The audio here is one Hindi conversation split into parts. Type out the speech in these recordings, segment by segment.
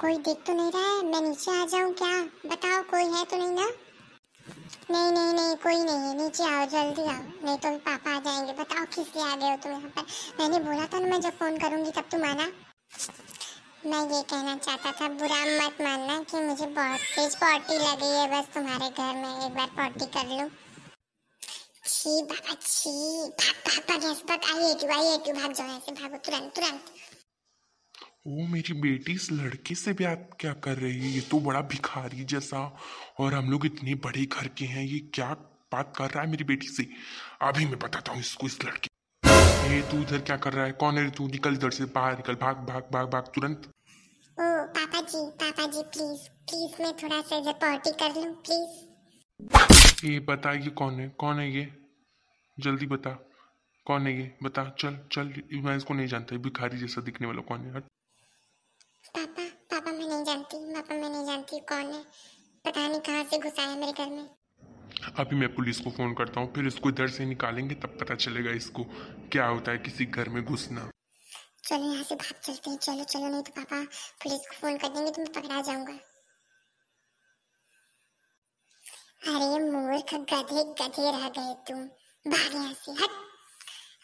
कोई देख तो नहीं रहा है मैं नीचे आ जाऊँ क्या बताओ कोई है तो नहीं ना नहीं नहीं नहीं कोई नहीं है नीचे आओ जल्दी आओ नहीं तो पापा आ जाएंगे बताओ किस लिए आ गए हो तुम यहाँ पर मैंने बोला था ना मैं जब फ़ोन करूँगी तब तुम आना मैं ये कहना चाहता था बुरा मत मानना कि मुझे बहुत तेज पार्टी लगी है बस तुम्हारे घर में एक बार पार्टी कर लूँ छी बाबा छी भाग भाग भाग ऐसे भाग आई एक आई एटू भाग जाओ ऐसे भागो तुरंत तुरंत वो मेरी बेटी इस लड़के से भी आप क्या कर रही है ये तो बड़ा भिखारी जैसा और हम लोग इतने बड़े घर के हैं ये क्या बात कर रहा है मेरी बेटी से अभी मैं बताता हूँ इसको इस लड़के ये तू इधर क्या कर रहा है कौन है तू निकल इधर से बाहर निकल भाग भाग भाग भाग तुरंत ओ पापा जी पापा जी प्लीज प्लीज मैं थोड़ा सा इधर कर लूं प्लीज ये बता ये कौन है कौन है ये जल्दी बता कौन है ये बता चल चल मैं इसको नहीं जानता भिखारी जैसा दिखने वाला कौन है कि कौन है पता नहीं कहाँ से घुसा है मेरे घर में अभी मैं पुलिस को फ़ोन करता हूँ फिर इसको इधर से निकालेंगे तब पता चलेगा इसको क्या होता है किसी घर में घुसना चलो यहाँ से भाग चलते हैं चलो चलो नहीं तो पापा पुलिस को फ़ोन कर देंगे तो मैं पकड़ा जाऊंगा अरे मूर्ख गधे गधे रह गए तुम भाग यहाँ से हट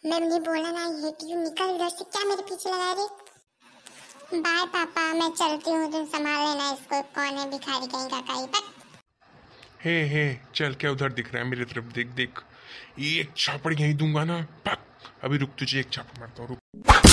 मैं नहीं बोला ना ये तू तो निकल इधर से क्या मेरे पीछे लगा रही बाय पापा मैं चलती हूँ तुम संभाल लेना इसको कौन है भिखारी कहीं का कहीं पर हे हे चल क्या उधर दिख रहा है मेरी तरफ देख देख ये एक छापड़ यहीं दूंगा ना पक अभी रुक तुझे एक छापड़ मारता हूँ रुक